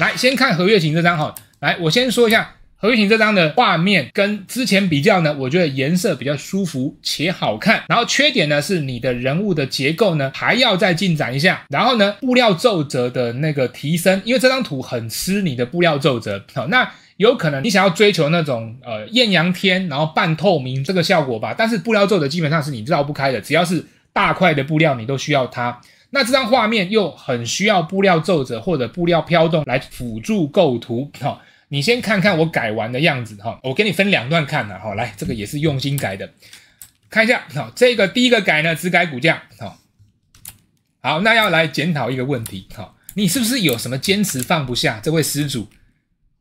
来，先看何月琴这张哈。来，我先说一下何月琴这张的画面跟之前比较呢，我觉得颜色比较舒服且好看。然后缺点呢，是你的人物的结构呢还要再进展一下。然后呢，布料皱褶的那个提升，因为这张图很吃你的布料皱褶。好，那有可能你想要追求那种呃艳阳天，然后半透明这个效果吧。但是布料皱褶基本上是你绕不开的，只要是。大块的布料你都需要它，那这张画面又很需要布料皱褶或者布料飘动来辅助构图。好，你先看看我改完的样子哈，我给你分两段看呢。好，来，这个也是用心改的，看一下。好，这个第一个改呢，只改骨架。好，好，那要来检讨一个问题。好，你是不是有什么坚持放不下？这位施主，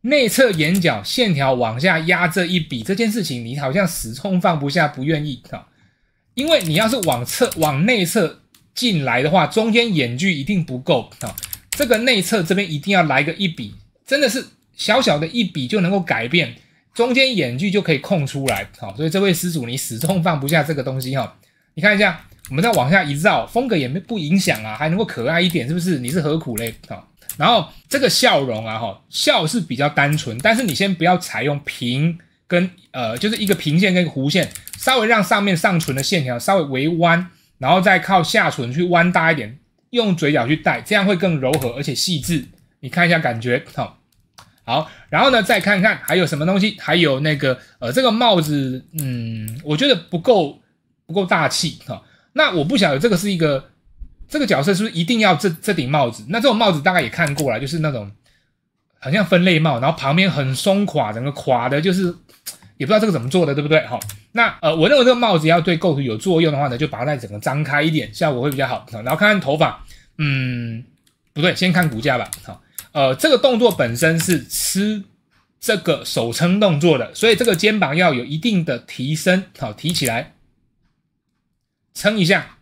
内侧眼角线条往下压这一笔这件事情，你好像始终放不下，不愿意。好。因为你要是往侧往内侧进来的话，中间眼距一定不够啊。这个内侧这边一定要来个一笔，真的是小小的一笔就能够改变中间眼距，就可以空出来好。所以这位施主，你始终放不下这个东西哈。你看一下，我们再往下一绕，风格也没不影响啊，还能够可爱一点，是不是？你是何苦嘞啊？然后这个笑容啊，哈，笑是比较单纯，但是你先不要采用平跟呃，就是一个平线跟一个弧线。稍微让上面上唇的线条稍微微弯，然后再靠下唇去弯大一点，用嘴角去带，这样会更柔和而且细致。你看一下感觉，好，好。然后呢，再看看还有什么东西，还有那个呃，这个帽子，嗯，我觉得不够不够大气哈。那我不晓得这个是一个，这个角色是不是一定要这这顶帽子？那这种帽子大概也看过了，就是那种好像分类帽，然后旁边很松垮，整个垮的就是。也不知道这个怎么做的，对不对？好，那呃，我认为这个帽子要对构图有作用的话呢，就把它再整个张开一点，效果会比较好。然后看看头发，嗯，不对，先看骨架吧。好，呃，这个动作本身是吃这个手撑动作的，所以这个肩膀要有一定的提升，好，提起来，撑一下。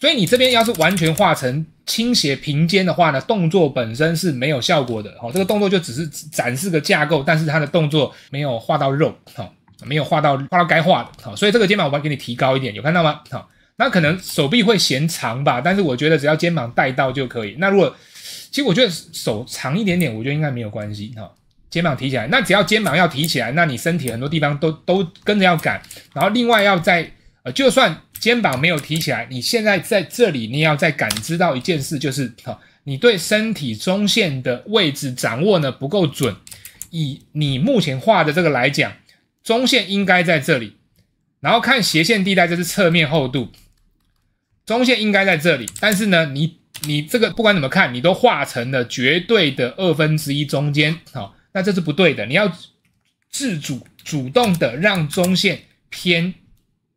所以你这边要是完全画成。倾斜平肩的话呢，动作本身是没有效果的。好，这个动作就只是展示个架构，但是它的动作没有画到肉，好，没有画到画到该画的。好，所以这个肩膀我会给你提高一点，有看到吗？好，那可能手臂会嫌长吧，但是我觉得只要肩膀带到就可以。那如果其实我觉得手长一点点，我觉得应该没有关系。好，肩膀提起来，那只要肩膀要提起来，那你身体很多地方都都跟着要赶，然后另外要在呃，就算。肩膀没有提起来，你现在在这里，你要再感知到一件事，就是哈，你对身体中线的位置掌握呢不够准。以你目前画的这个来讲，中线应该在这里，然后看斜线地带，这是侧面厚度，中线应该在这里。但是呢，你你这个不管怎么看，你都画成了绝对的二分之一中间，好，那这是不对的。你要自主主动的让中线偏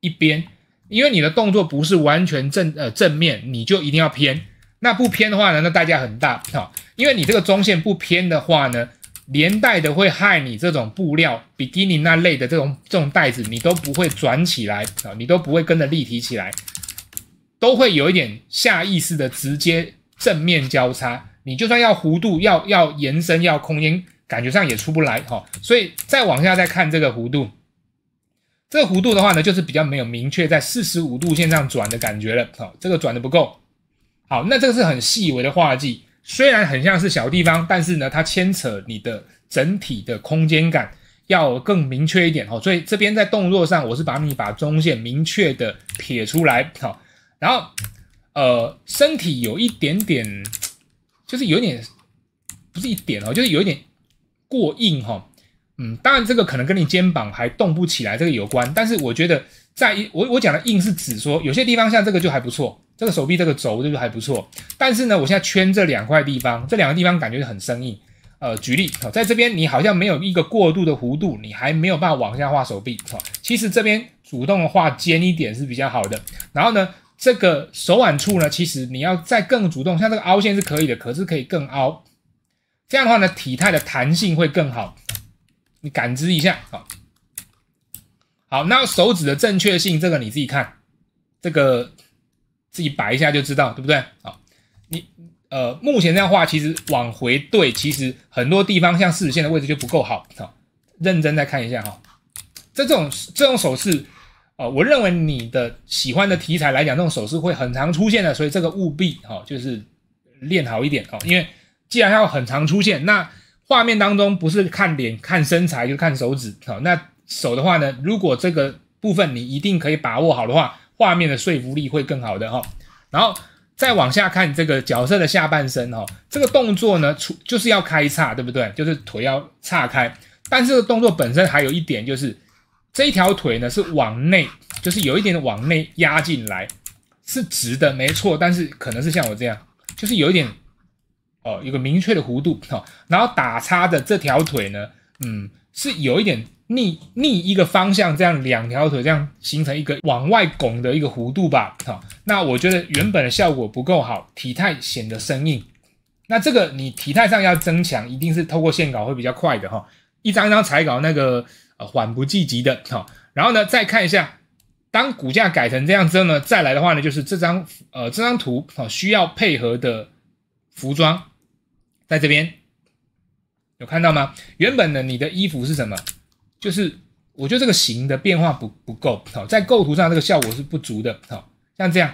一边。因为你的动作不是完全正呃正面，你就一定要偏。那不偏的话呢，那代价很大哈。因为你这个中线不偏的话呢，连带的会害你这种布料、比基尼那类的这种这种袋子，你都不会转起来啊，你都不会跟着立体起来，都会有一点下意识的直接正面交叉。你就算要弧度，要要延伸，要空间，感觉上也出不来哈。所以再往下再看这个弧度。这个弧度的话呢，就是比较没有明确在四十五度线上转的感觉了。好，这个转的不够好。那这个是很细微的画技，虽然很像是小地方，但是呢，它牵扯你的整体的空间感要更明确一点。哦，所以这边在动作上，我是把你把中线明确的撇出来。好，然后呃，身体有一点点，就是有点不是一点哦，就是有一点过硬哈。嗯，当然这个可能跟你肩膀还动不起来这个有关，但是我觉得在一我我讲的硬是指说有些地方像这个就还不错，这个手臂这个轴这个还不错，但是呢我现在圈这两块地方，这两个地方感觉很生硬。呃，举例哦，在这边你好像没有一个过度的弧度，你还没有办法往下画手臂。其实这边主动的画尖一点是比较好的。然后呢，这个手腕处呢，其实你要再更主动，像这个凹陷是可以的，可是可以更凹。这样的话呢，体态的弹性会更好。你感知一下，好好，那手指的正确性，这个你自己看，这个自己摆一下就知道，对不对？好，你呃，目前这样画，其实往回对，其实很多地方像四指线的位置就不够好。好，认真再看一下哈。这种这种手势啊，我认为你的喜欢的题材来讲，这种手势会很常出现的，所以这个务必哈，就是练好一点哦，因为既然要很常出现，那画面当中不是看脸、看身材，就是看手指。好，那手的话呢，如果这个部分你一定可以把握好的话，画面的说服力会更好的哈。然后再往下看这个角色的下半身哈，这个动作呢，出就是要开叉，对不对？就是腿要岔开，但这个动作本身还有一点就是，这一条腿呢是往内，就是有一点往内压进来，是直的，没错。但是可能是像我这样，就是有一点。哦，有个明确的弧度哈，然后打叉的这条腿呢，嗯，是有一点逆逆一个方向，这样两条腿这样形成一个往外拱的一个弧度吧哈。那我觉得原本的效果不够好，体态显得生硬。那这个你体态上要增强，一定是透过线稿会比较快的哈，一张一张彩稿那个呃缓不济急的哈。然后呢，再看一下，当骨架改成这样之后呢，再来的话呢，就是这张呃这张图哦、需要配合的服装。在这边有看到吗？原本的你的衣服是什么？就是我觉得这个形的变化不不够好，在构图上这个效果是不足的。好，像这样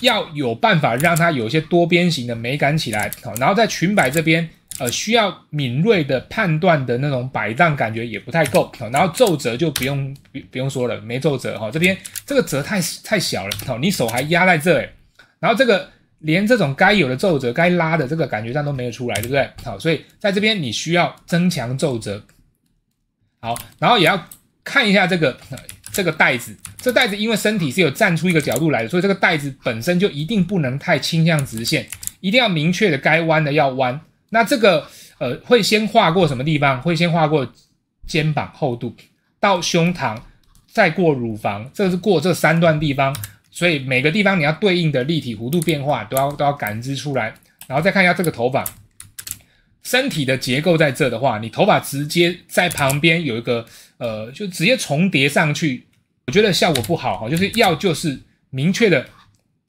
要有办法让它有一些多边形的美感起来。好，然后在裙摆这边，呃，需要敏锐的判断的那种摆荡感觉也不太够。然后皱褶就不用不不用说了，没皱褶哈。这边这个褶太太小了。好，你手还压在这然后这个。连这种该有的皱褶、该拉的这个感觉上都没有出来，对不对？好，所以在这边你需要增强皱褶。好，然后也要看一下这个 这个袋子，这袋子因为身体是有站出一个角度来的，所以这个袋子本身就一定不能太倾向直线，一定要明确的该弯的要弯。那这个呃会先画过什么地方？会先画过肩膀厚度到胸膛，再过乳房，这是过这三段地方。所以每个地方你要对应的立体弧度变化都要都要感知出来，然后再看一下这个头发，身体的结构在这的话，你头发直接在旁边有一个呃，就直接重叠上去，我觉得效果不好哈，就是要就是明确的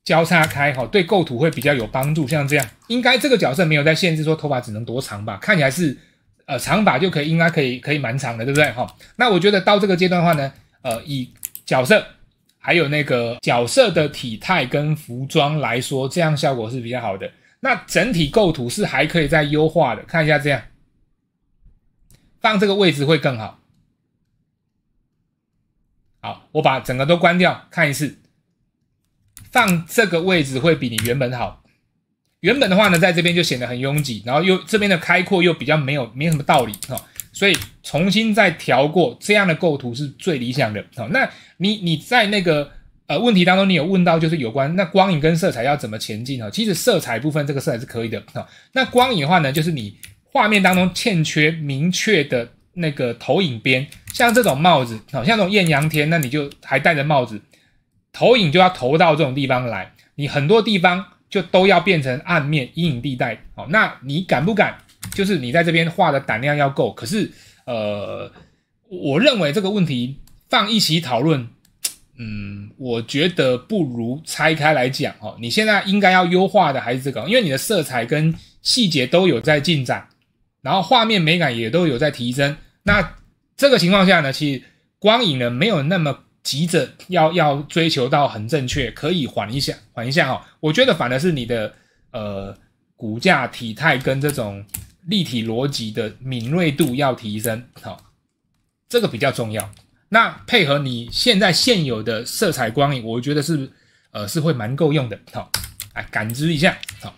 交叉开哈，对构图会比较有帮助。像这样，应该这个角色没有在限制说头发只能多长吧？看起来是呃长发就可以，应该可以可以蛮长的，对不对哈？那我觉得到这个阶段的话呢，呃，以角色。还有那个角色的体态跟服装来说，这样效果是比较好的。那整体构图是还可以再优化的，看一下这样，放这个位置会更好。好，我把整个都关掉，看一次。放这个位置会比你原本好。原本的话呢，在这边就显得很拥挤，然后又这边的开阔又比较没有没什么道理哈。所以重新再调过这样的构图是最理想的。好，那你你在那个呃问题当中，你有问到就是有关那光影跟色彩要怎么前进啊？其实色彩部分这个色彩是可以的。那光影的话呢，就是你画面当中欠缺明确的那个投影边，像这种帽子，好，像这种艳阳天，那你就还戴着帽子，投影就要投到这种地方来，你很多地方就都要变成暗面阴影地带。好，那你敢不敢？就是你在这边画的胆量要够，可是呃，我认为这个问题放一起讨论，嗯，我觉得不如拆开来讲哦。你现在应该要优化的还是这个，因为你的色彩跟细节都有在进展，然后画面美感也都有在提升。那这个情况下呢，其实光影呢没有那么急着要要追求到很正确，可以缓一下，缓一下哦。我觉得反而是你的呃骨架体态跟这种。立体逻辑的敏锐度要提升，好，这个比较重要。那配合你现在现有的色彩光影，我觉得是，呃，是会蛮够用的，好，来感知一下，好。